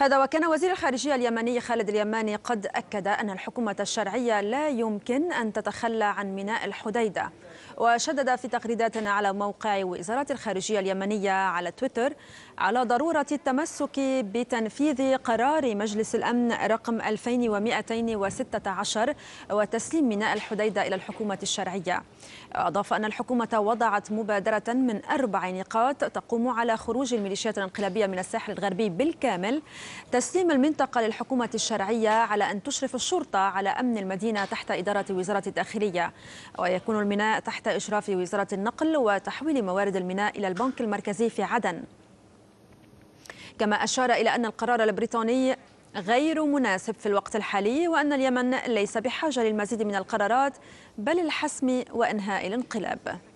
هذا وكان وزير الخارجية اليمني خالد اليماني قد أكد أن الحكومة الشرعية لا يمكن أن تتخلى عن ميناء الحديدة وشدد في تغريدات على موقع وزارة الخارجية اليمنية على تويتر على ضرورة التمسك بتنفيذ قرار مجلس الأمن رقم 2216 وتسليم ميناء الحديدة إلى الحكومة الشرعية أضاف أن الحكومة وضعت مبادرة من أربع نقاط تقوم على خروج الميليشيات الانقلابية من الساحل الغربي بالكامل تسليم المنطقة للحكومة الشرعية على أن تشرف الشرطة على أمن المدينة تحت إدارة وزارة الداخلية ويكون الميناء تحت إشراف وزارة النقل وتحويل موارد الميناء إلى البنك المركزي في عدن كما أشار إلى أن القرار البريطاني غير مناسب في الوقت الحالي وأن اليمن ليس بحاجة للمزيد من القرارات بل الحسم وإنهاء الانقلاب